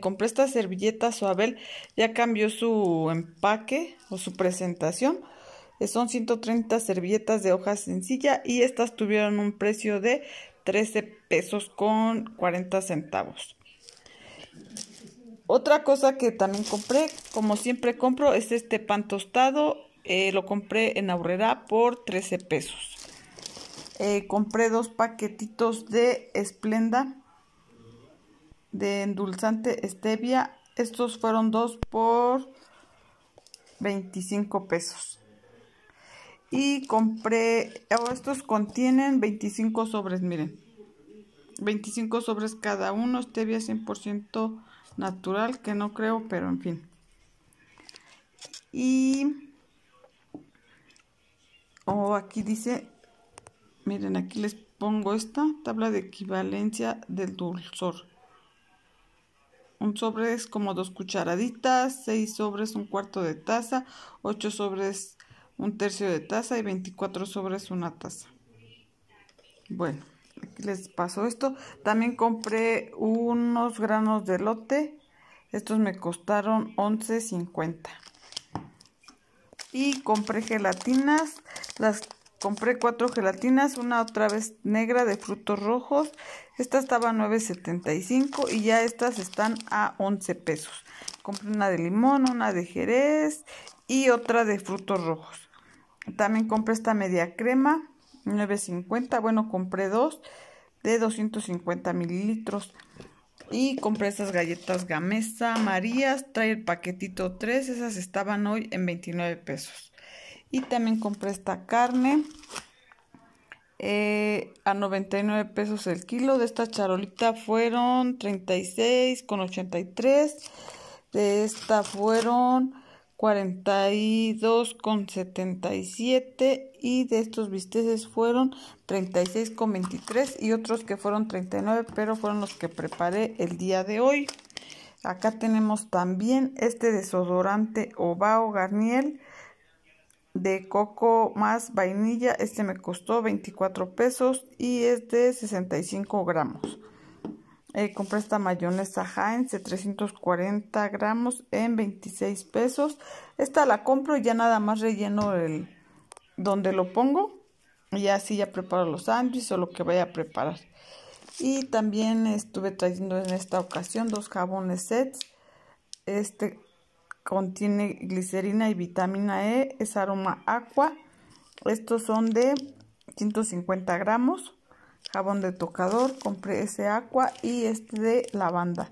compré esta servilleta Suabel, ya cambió su empaque o su presentación. Eh, son 130 servilletas de hoja sencilla y estas tuvieron un precio de 13 pesos con 40 centavos. Otra cosa que también compré, como siempre compro, es este pan tostado. Eh, lo compré en Aurrera por 13 pesos. Eh, compré dos paquetitos de Esplenda de endulzante stevia. Estos fueron dos por 25 pesos. Y compré, oh, estos contienen 25 sobres, miren. 25 sobres cada uno, stevia 100% natural, que no creo, pero en fin. Y, oh, aquí dice, miren, aquí les pongo esta tabla de equivalencia del dulzor. Un sobre es como dos cucharaditas, seis sobres un cuarto de taza, ocho sobres un tercio de taza y 24 sobres una taza. Bueno, les paso esto. También compré unos granos de lote. Estos me costaron 11.50. Y compré gelatinas. Las Compré cuatro gelatinas, una otra vez negra de frutos rojos. Esta estaba a 9.75 y ya estas están a 11 pesos. Compré una de limón, una de jerez y otra de frutos rojos. También compré esta media crema, 9.50. Bueno, compré dos de 250 mililitros. Y compré estas galletas Gamesa Marías. Trae el paquetito 3. Esas estaban hoy en 29 pesos. Y también compré esta carne eh, a 99 pesos el kilo. De esta charolita fueron 36,83. De esta fueron 42,77 y de estos bisteces fueron 36,23 y otros que fueron 39, pero fueron los que preparé el día de hoy. Acá tenemos también este desodorante Ovao Garniel de coco más vainilla. Este me costó 24 pesos y es de 65 gramos. Eh, compré esta mayonesa Heinz de 340 gramos en 26 pesos. Esta la compro y ya nada más relleno el donde lo pongo. Y así ya preparo los sándwiches o lo que vaya a preparar. Y también estuve trayendo en esta ocasión dos jabones sets. Este contiene glicerina y vitamina E, es aroma agua, Estos son de 150 gramos. Jabón de tocador, compré ese agua y este de lavanda.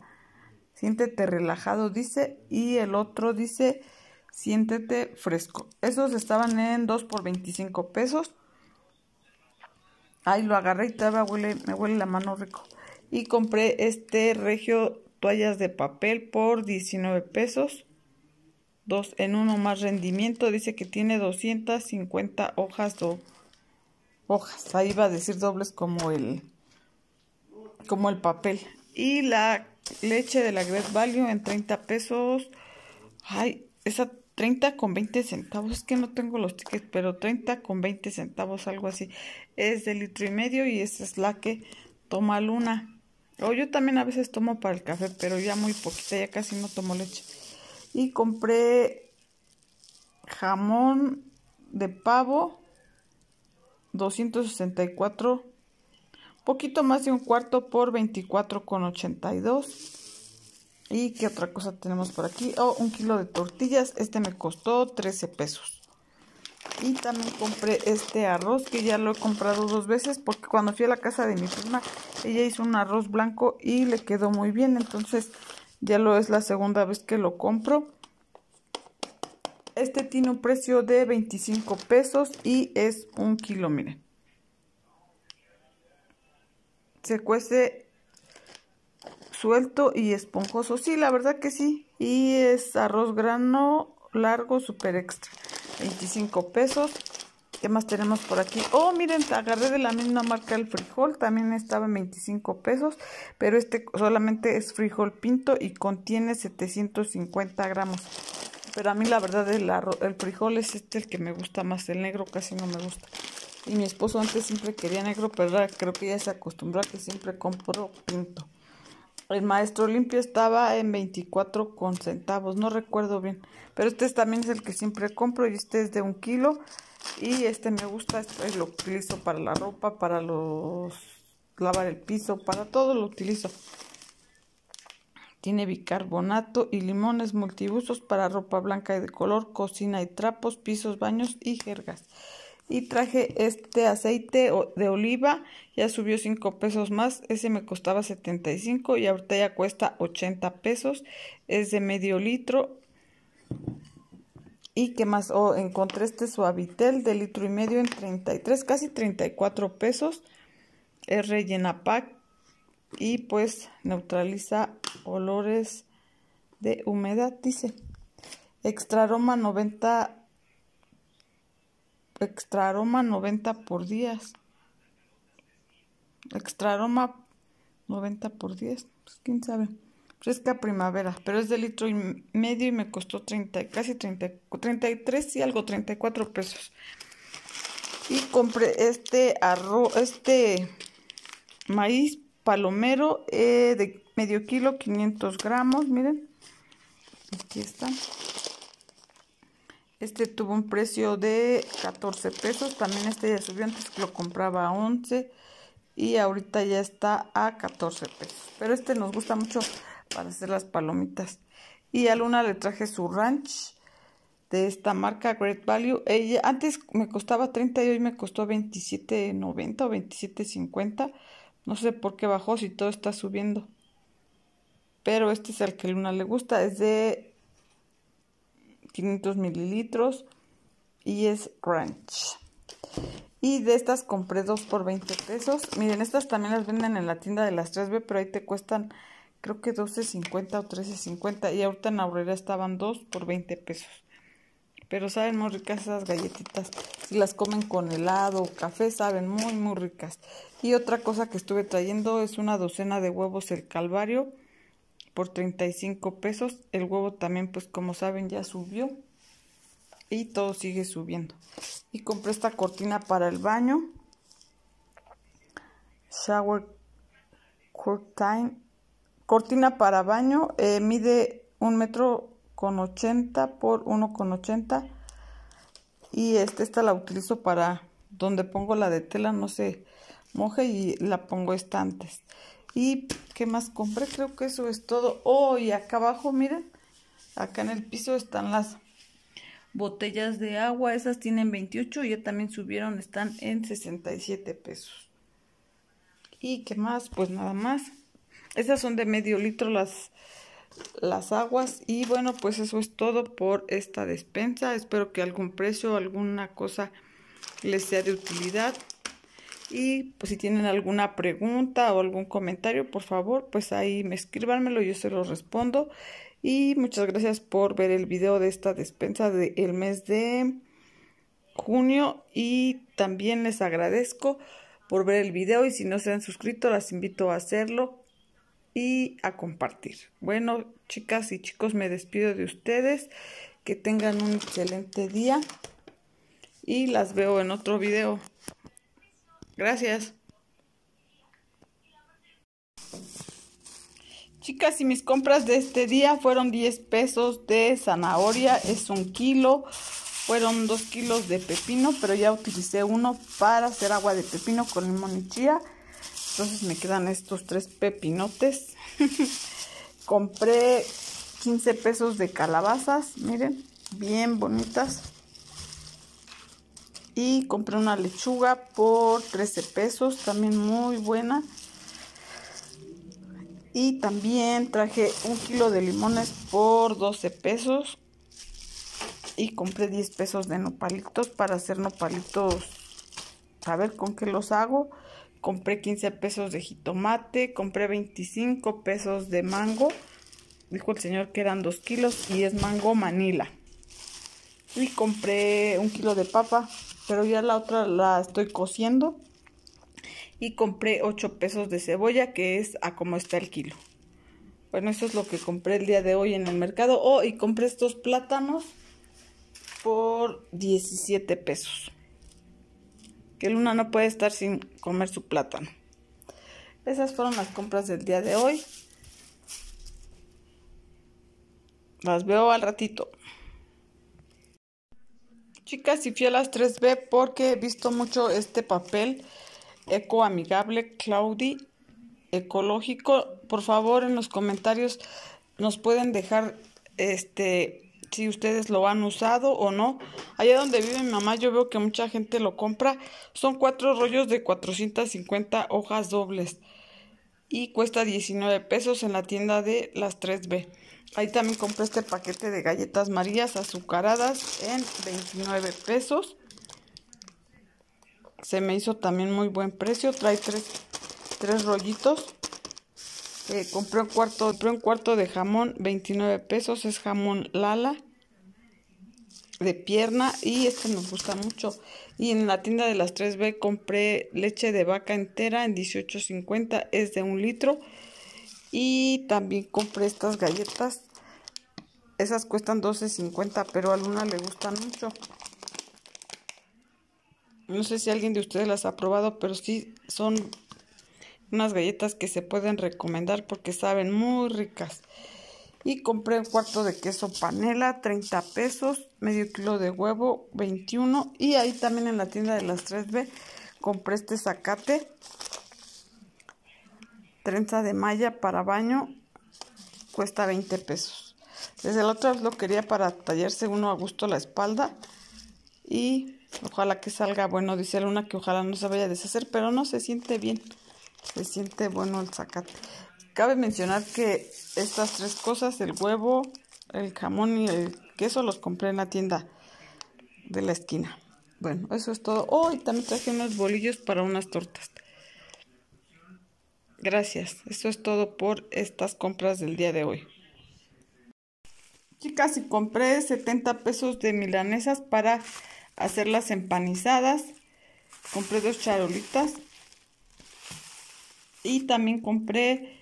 Siéntete relajado, dice, y el otro dice, siéntete fresco. Esos estaban en 2 por 25 pesos. Ahí lo agarré y todavía huele, me huele la mano rico. Y compré este regio toallas de papel por 19 pesos en uno más rendimiento. Dice que tiene 250 hojas. o hojas. Ahí va a decir dobles como el, como el papel. Y la leche de la Great Value en 30 pesos. Ay, esa 30 con 20 centavos. Es que no tengo los tickets, pero 30 con 20 centavos, algo así. Es de litro y medio y esa es la que toma Luna. O yo también a veces tomo para el café, pero ya muy poquita, ya casi no tomo leche. Y compré jamón de pavo 264 poquito más de un cuarto por 24,82 y qué otra cosa tenemos por aquí oh, un kilo de tortillas este me costó 13 pesos y también compré este arroz que ya lo he comprado dos veces porque cuando fui a la casa de mi prima ella hizo un arroz blanco y le quedó muy bien entonces ya lo es la segunda vez que lo compro. Este tiene un precio de 25 pesos y es un kilo, miren. Se cuece suelto y esponjoso. Sí, la verdad que sí. Y es arroz grano largo super extra. 25 pesos. ¿Qué más tenemos por aquí? Oh, miren, agarré de la misma marca el frijol. También estaba en 25 pesos. Pero este solamente es frijol pinto y contiene 750 gramos. Pero a mí la verdad el, el frijol es este el que me gusta más. El negro casi no me gusta. Y mi esposo antes siempre quería negro, pero creo que ya se acostumbró a que siempre compro pinto. El maestro limpio estaba en 24 con centavos, no recuerdo bien. Pero este también es el que siempre compro y este es de un kilo. Y este me gusta, lo utilizo para la ropa, para los lavar el piso, para todo lo utilizo. Tiene bicarbonato y limones multiusos para ropa blanca y de color, cocina y trapos, pisos, baños y jergas. Y traje este aceite de oliva, ya subió 5 pesos más, ese me costaba 75 y ahorita ya cuesta 80 pesos, es de medio litro ¿Y qué más? Oh, encontré este suavitel de litro y medio en 33, casi 34 pesos. Es rellena pack y pues neutraliza olores de humedad, dice. Extra aroma 90 extra aroma 90 por días, Extra aroma 90 por 10. Pues, quién sabe fresca primavera, pero es de litro y medio y me costó 30, casi 30, 33 y algo, 34 pesos. Y compré este arroz, este maíz palomero eh, de medio kilo, 500 gramos, miren. Aquí está. Este tuvo un precio de 14 pesos, también este ya subió, antes que lo compraba a 11 y ahorita ya está a 14 pesos. Pero este nos gusta mucho para hacer las palomitas. Y a Luna le traje su ranch de esta marca Great Value. Ella, antes me costaba 30 y hoy me costó 27.90 o 27.50. No sé por qué bajó si todo está subiendo. Pero este es el que Luna le gusta. Es de 500 mililitros y es ranch. Y de estas compré dos por 20 pesos. Miren, estas también las venden en la tienda de las 3B, pero ahí te cuestan creo que 12.50 o 13.50 y ahorita en Aurrera estaban 2 por 20 pesos. Pero saben muy ricas esas galletitas. Si las comen con helado o café, saben muy, muy ricas. Y otra cosa que estuve trayendo es una docena de huevos el Calvario por 35 pesos. El huevo también, pues como saben, ya subió. Y todo sigue subiendo. Y compré esta cortina para el baño. Shower curtain Cortina para baño eh, mide un metro con ochenta por uno con ochenta. y este, esta la utilizo para donde pongo la de tela no se moje y la pongo esta antes y qué más compré creo que eso es todo oh y acá abajo miren acá en el piso están las botellas de agua esas tienen 28 ya también subieron están en 67 pesos y qué más pues nada más esas son de medio litro las, las aguas. Y bueno, pues eso es todo por esta despensa. Espero que algún precio, alguna cosa les sea de utilidad. Y pues si tienen alguna pregunta o algún comentario, por favor, pues ahí me escríbanmelo, yo se los respondo. Y muchas gracias por ver el video de esta despensa del el mes de junio. Y también les agradezco por ver el video y si no se han suscrito, las invito a hacerlo y a compartir. Bueno, chicas y chicos, me despido de ustedes. Que tengan un excelente día y las veo en otro video. Gracias. Chicas, y mis compras de este día fueron 10 pesos de zanahoria, es un kilo, fueron 2 kilos de pepino, pero ya utilicé uno para hacer agua de pepino con limón y entonces me quedan estos tres pepinotes. Compré 15 pesos de calabazas, miren, bien bonitas. Y compré una lechuga por 13 pesos, también muy buena. Y también traje un kilo de limones por 12 pesos. Y compré 10 pesos de nopalitos para hacer nopalitos. A ver con qué los hago compré 15 pesos de jitomate, compré 25 pesos de mango, dijo el señor que eran 2 kilos y es mango manila. Y compré un kilo de papa, pero ya la otra la estoy cociendo. Y compré 8 pesos de cebolla, que es a como está el kilo. Bueno, eso es lo que compré el día de hoy en el mercado. Oh, y compré estos plátanos por 17 pesos que Luna no puede estar sin comer su plátano. Esas fueron las compras del día de hoy. Las veo al ratito. Chicas, y fui a las 3B porque he visto mucho este papel ecoamigable, Claudi, ecológico. Por favor, en los comentarios nos pueden dejar este si ustedes lo han usado o no. Allá donde vive mi mamá yo veo que mucha gente lo compra. Son cuatro rollos de 450 hojas dobles y cuesta 19 pesos en la tienda de las 3B. Ahí también compré este paquete de galletas marías azucaradas en 29 pesos. Se me hizo también muy buen precio. Trae tres rollitos. Eh, compré, un cuarto, compré un cuarto de jamón, 29 pesos. Es jamón Lala de pierna y este nos gusta mucho. Y en la tienda de las 3B compré leche de vaca entera en 18.50, es de un litro. Y también compré estas galletas. Esas cuestan 12.50, pero a Luna le gustan mucho. No sé si alguien de ustedes las ha probado, pero sí son unas galletas que se pueden recomendar porque saben muy ricas. Y compré un cuarto de queso panela, 30 pesos, medio kilo de huevo, 21. Y ahí también en la tienda de las 3B compré este zacate, trenza de malla para baño, cuesta 20 pesos. Desde la otra vez lo quería para tallarse uno a gusto la espalda y ojalá que salga bueno, dice Luna que ojalá no se vaya a deshacer, pero no se siente bien se siente bueno el zacate. Cabe mencionar que estas tres cosas, el huevo, el jamón y el queso, los compré en la tienda de la esquina. Bueno, eso es todo. Hoy oh, también traje unos bolillos para unas tortas. Gracias. Eso es todo por estas compras del día de hoy. Chicas, y compré 70 pesos de milanesas para hacerlas empanizadas. Compré dos charolitas y también compré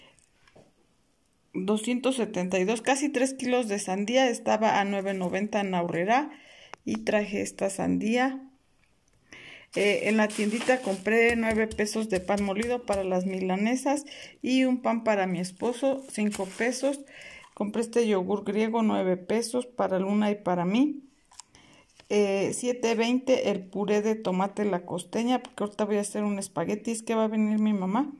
272, casi 3 kilos de sandía. Estaba a 9.90 en Aurrera. Y traje esta sandía. Eh, en la tiendita compré 9 pesos de pan molido para las milanesas y un pan para mi esposo, 5 pesos. Compré este yogur griego, 9 pesos para Luna y para mí. 7.20 eh, el puré de tomate la costeña, porque ahorita voy a hacer un espagueti, es que va a venir mi mamá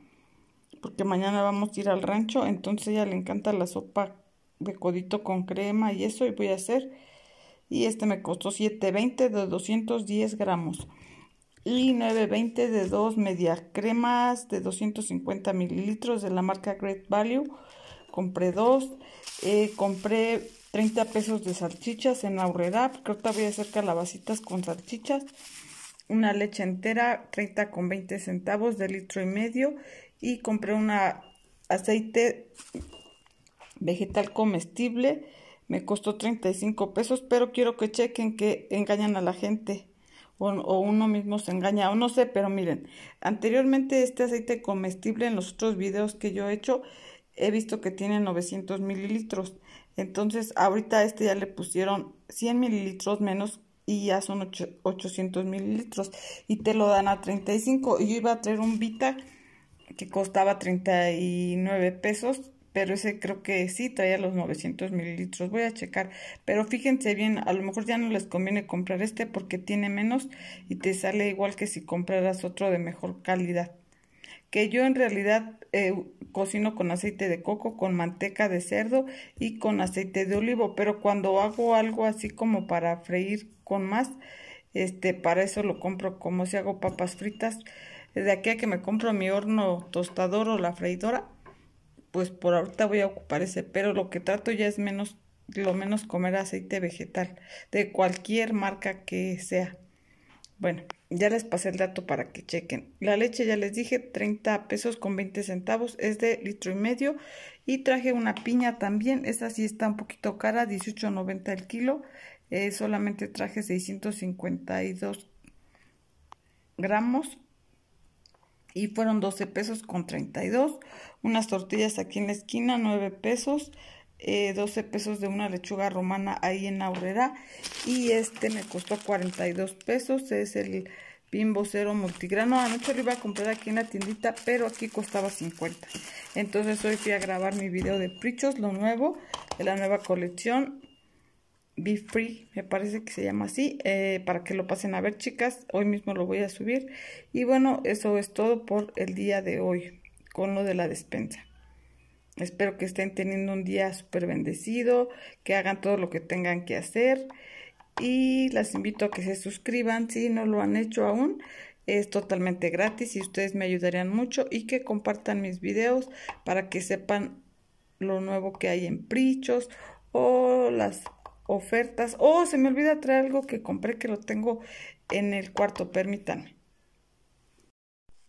porque mañana vamos a ir al rancho, entonces a ella le encanta la sopa de codito con crema y eso, y voy a hacer. Y este me costó 7.20 de 210 gramos y 9.20 de dos media cremas de 250 mililitros de la marca Great Value. Compré dos, eh, compré 30 pesos de salchichas en Aurrera, porque ahorita voy a hacer calabacitas con salchichas. Una leche entera, 30 con 20 centavos de litro y medio y compré un aceite vegetal comestible. Me costó 35 pesos, pero quiero que chequen que engañan a la gente o, uno mismo se engaña o no sé, pero miren, anteriormente este aceite comestible en los otros videos que yo he hecho he visto que tiene 900 mililitros. Entonces ahorita este ya le pusieron 100 mililitros menos y ya son 800 mililitros y te lo dan a 35. Y yo iba a traer un Vita que costaba 39 pesos, pero ese creo que sí traía los 900 mililitros. Voy a checar, pero fíjense bien, a lo mejor ya no les conviene comprar este porque tiene menos y te sale igual que si compraras otro de mejor calidad. Que yo en realidad eh, cocino con aceite de coco, con manteca de cerdo y con aceite de olivo, pero cuando hago algo así como para freír con más, este, para eso lo compro como si hago papas fritas desde aquí a que me compro mi horno tostador o la freidora, pues por ahorita voy a ocupar ese, pero lo que trato ya es menos, lo menos comer aceite vegetal, de cualquier marca que sea. Bueno, ya les pasé el dato para que chequen. La leche, ya les dije, 30 pesos con 20 centavos, es de litro y medio. Y traje una piña también, esa sí está un poquito cara, 18.90 el kilo. Eh, solamente traje 652 gramos y fueron 12 pesos con 32. Unas tortillas aquí en la esquina, 9 pesos. 12 eh, pesos de una lechuga romana ahí en Aurrera. Y este me costó 42 pesos. Es el pimbo Cero Multigrano. Anoche lo iba a comprar aquí en la tiendita, pero aquí costaba 50. Entonces hoy fui a grabar mi video de Prichos, lo nuevo, de la nueva colección. Be Free, me parece que se llama así, eh, para que lo pasen a ver chicas, hoy mismo lo voy a subir. Y bueno, eso es todo por el día de hoy, con lo de la despensa. Espero que estén teniendo un día súper bendecido, que hagan todo lo que tengan que hacer. Y las invito a que se suscriban si no lo han hecho aún. Es totalmente gratis y ustedes me ayudarían mucho. Y que compartan mis videos para que sepan lo nuevo que hay en Prichos o las ofertas. Oh, se me olvida traer algo que compré que lo tengo en el cuarto, permítanme.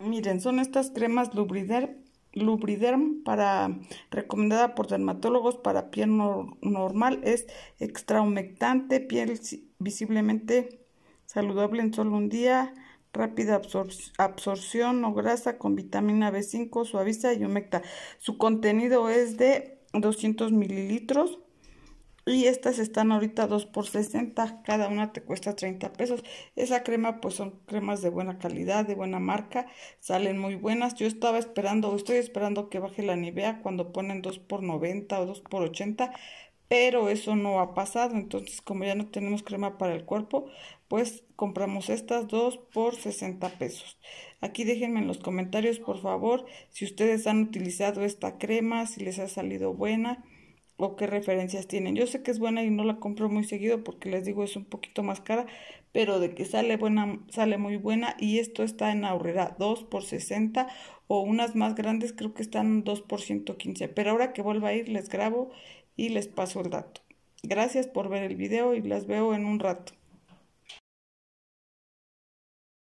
Miren, son estas cremas Lubriderm, Lubriderm para, recomendada por dermatólogos para piel normal. Es extrahumectante, piel visiblemente saludable en solo un día, rápida absorción no grasa con vitamina B5, suaviza y humecta. Su contenido es de 200 mililitros y estas están ahorita 2 por 60, cada una te cuesta 30 pesos. Esa crema pues son cremas de buena calidad, de buena marca, salen muy buenas. Yo estaba esperando, estoy esperando que baje la Nivea cuando ponen 2 por 90 o 2 por 80, pero eso no ha pasado. Entonces como ya no tenemos crema para el cuerpo, pues compramos estas 2 por 60 pesos. Aquí déjenme en los comentarios por favor si ustedes han utilizado esta crema, si les ha salido buena o qué referencias tienen. Yo sé que es buena y no la compro muy seguido porque les digo es un poquito más cara, pero de que sale buena, sale muy buena y esto está en ahorrera 2 por 60 o unas más grandes creo que están 2 por 115, pero ahora que vuelva a ir les grabo y les paso el dato. Gracias por ver el video y las veo en un rato.